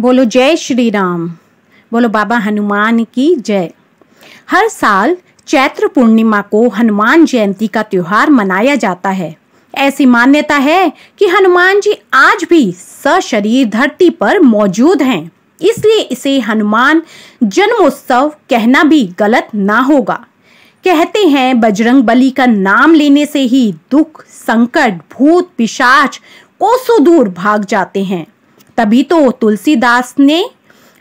बोलो जय श्री राम बोलो बाबा हनुमान की जय हर साल चैत्र पूर्णिमा को हनुमान जयंती का त्यौहार मनाया जाता है ऐसी मान्यता है कि हनुमान जी आज भी सशरीर धरती पर मौजूद हैं इसलिए इसे हनुमान जन्मोत्सव कहना भी गलत ना होगा कहते हैं बजरंग बली का नाम लेने से ही दुख संकट भूत पिशाच कोसों दूर भाग जाते हैं तभी तो तुलसीदास ने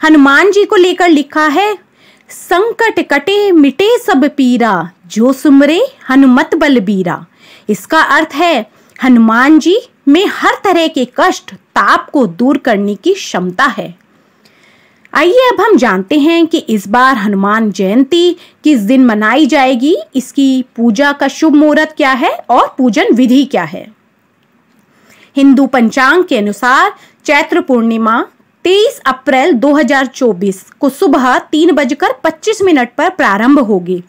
हनुमान जी को लेकर लिखा है संकट कटे मिटे सब पीरा जो सुमरे हनुमत बलबीरा इसका अर्थ है हनुमान जी में हर तरह के कष्ट ताप को दूर करने की क्षमता है आइए अब हम जानते हैं कि इस बार हनुमान जयंती किस दिन मनाई जाएगी इसकी पूजा का शुभ मुहूर्त क्या है और पूजन विधि क्या है हिंदू पंचांग के अनुसार चैत्र पूर्णिमा 23 अप्रैल 2024 को सुबह तीन बजकर 25 मिनट पर प्रारंभ होगी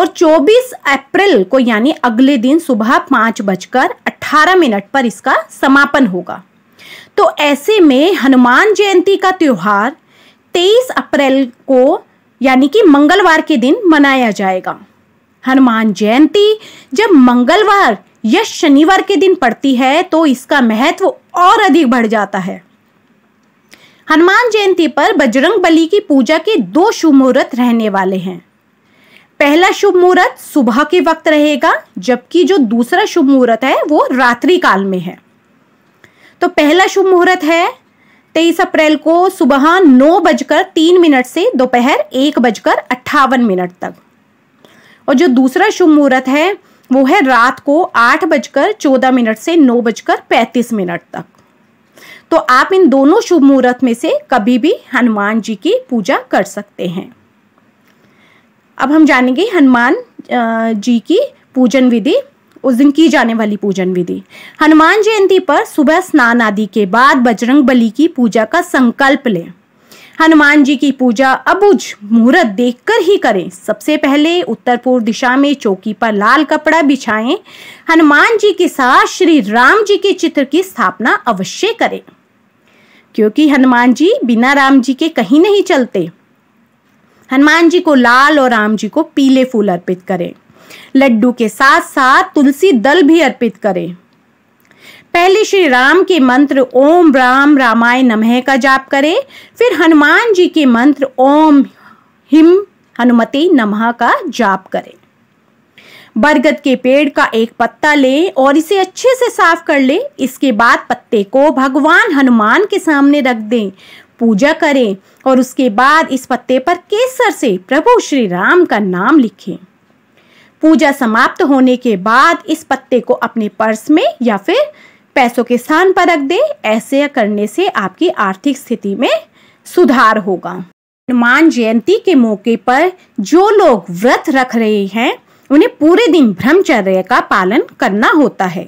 और 24 अप्रैल को यानी अगले दिन सुबह पाँच बजकर 18 मिनट पर इसका समापन होगा तो ऐसे में हनुमान जयंती का त्यौहार 23 अप्रैल को यानी कि मंगलवार के दिन मनाया जाएगा हनुमान जयंती जब मंगलवार यह शनिवार के दिन पड़ती है तो इसका महत्व और अधिक बढ़ जाता है हनुमान जयंती पर बजरंग बली की पूजा के दो शुभ मुहूर्त रहने वाले हैं पहला शुभ मुहूर्त सुबह के वक्त रहेगा जबकि जो दूसरा शुभ मुहूर्त है वो रात्रि काल में है तो पहला शुभ मुहूर्त है तेईस अप्रैल को सुबह नौ बजकर तीन मिनट से दोपहर एक बजकर अट्ठावन मिनट तक और जो दूसरा शुभ मुहूर्त है वो है रात को आठ बजकर चौदह मिनट से नौ बजकर पैंतीस मिनट तक तो आप इन दोनों शुभ मुहूर्त में से कभी भी हनुमान जी की पूजा कर सकते हैं अब हम जानेंगे हनुमान जी की पूजन विधि उस दिन की जाने वाली पूजन विधि हनुमान जयंती पर सुबह स्नान आदि के बाद बजरंग बली की पूजा का संकल्प लें हनुमान जी की पूजा अबुझ मुहूर्त देखकर ही करें सबसे पहले उत्तर पूर्व दिशा में चौकी पर लाल कपड़ा बिछाएं हनुमान जी के साथ श्री राम जी के चित्र की स्थापना अवश्य करें क्योंकि हनुमान जी बिना राम जी के कहीं नहीं चलते हनुमान जी को लाल और राम जी को पीले फूल अर्पित करें लड्डू के साथ साथ तुलसी दल भी अर्पित करें पहले श्री राम के मंत्र ओम राम रामाय नमः का जाप करें फिर हनुमान जी के मंत्र ओम हिम हनुमते नमः का जाप करें बरगद के पेड़ का एक पत्ता लें और इसे अच्छे से साफ कर लें इसके बाद पत्ते को भगवान हनुमान के सामने रख दें पूजा करें और उसके बाद इस पत्ते पर केसर से प्रभु श्री राम का नाम लिखें पूजा समाप्त होने के बाद इस पत्ते को अपने पर्स में या फिर पैसों के स्थान पर रख दें ऐसे करने से आपकी आर्थिक स्थिति में सुधार होगा हनुमान जयंती के मौके पर जो लोग व्रत रख रहे हैं उन्हें पूरे दिन ब्रह्मचर्य का पालन करना होता है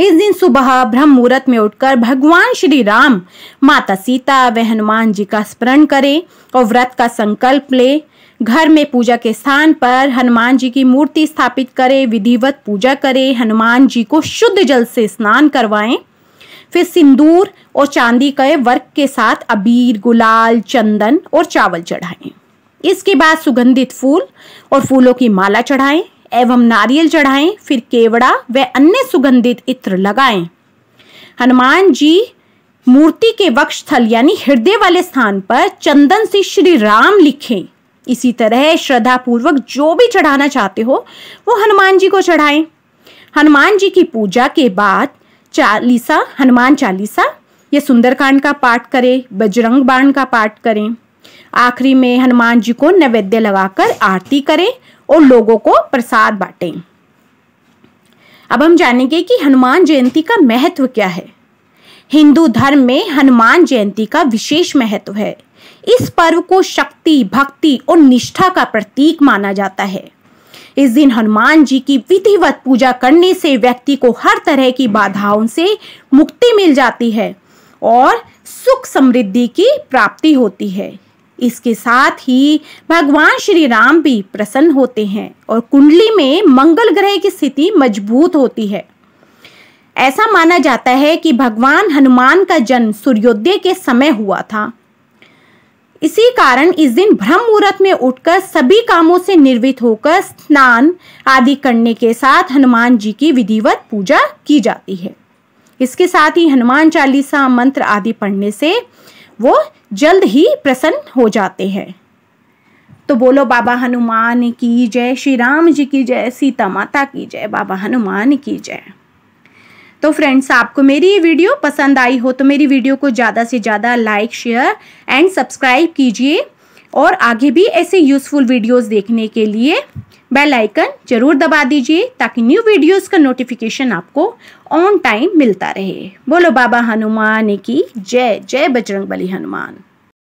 इस दिन सुबह ब्रह्म मुहूर्त में उठकर भगवान श्री राम माता सीता व हनुमान जी का स्मरण करें और व्रत का संकल्प लें घर में पूजा के स्थान पर हनुमान जी की मूर्ति स्थापित करें विधिवत पूजा करें हनुमान जी को शुद्ध जल से स्नान करवाएं फिर सिंदूर और चांदी के वर्क के साथ अबीर गुलाल चंदन और चावल चढ़ाएं इसके बाद सुगंधित फूल और फूलों की माला चढ़ाएं एवं नारियल चढ़ाएं फिर केवड़ा व अन्य सुगंधित इत्र लगाएं हनुमान जी मूर्ति के वक्ष स्थल यानी हृदय वाले स्थान पर चंदन से श्री राम लिखें इसी तरह श्रद्धा पूर्वक जो भी चढ़ाना चाहते हो वो हनुमान जी को चढ़ाएं हनुमान जी की पूजा के बाद चालीसा हनुमान चालीसा या सुंदरकांड का पाठ करें बजरंग बाण का पाठ करें आखिरी में हनुमान जी को नैवेद्य लगाकर आरती करें और लोगों को प्रसाद बांटें अब हम जानेंगे कि हनुमान जयंती का महत्व क्या है हिंदू धर्म में हनुमान जयंती का विशेष महत्व है इस पर्व को शक्ति भक्ति और निष्ठा का प्रतीक माना जाता है इस दिन हनुमान जी की विधिवत पूजा करने से व्यक्ति को हर तरह की बाधाओं से मुक्ति मिल जाती है और सुख समृद्धि की प्राप्ति होती है इसके साथ ही भगवान श्री राम भी प्रसन्न होते हैं और कुंडली में मंगल ग्रह की स्थिति मजबूत होती है ऐसा माना जाता है कि भगवान हनुमान का जन्म सूर्योदय के समय हुआ था इसी कारण इस दिन ब्रह्म मुहूर्त में उठकर सभी कामों से निर्वित होकर स्नान आदि करने के साथ हनुमान जी की विधिवत पूजा की जाती है इसके साथ ही हनुमान चालीसा मंत्र आदि पढ़ने से वो जल्द ही प्रसन्न हो जाते हैं तो बोलो बाबा हनुमान की जय श्री राम जी की जय सीता माता की जय बाबा हनुमान की जय तो फ्रेंड्स आपको मेरी ये वीडियो पसंद आई हो तो मेरी वीडियो को ज़्यादा से ज़्यादा लाइक शेयर एंड सब्सक्राइब कीजिए और आगे भी ऐसे यूज़फुल वीडियोस देखने के लिए बेल आइकन जरूर दबा दीजिए ताकि न्यू वीडियोस का नोटिफिकेशन आपको ऑन टाइम मिलता रहे बोलो बाबा हनुमान की जय जय बजरंग बली हनुमान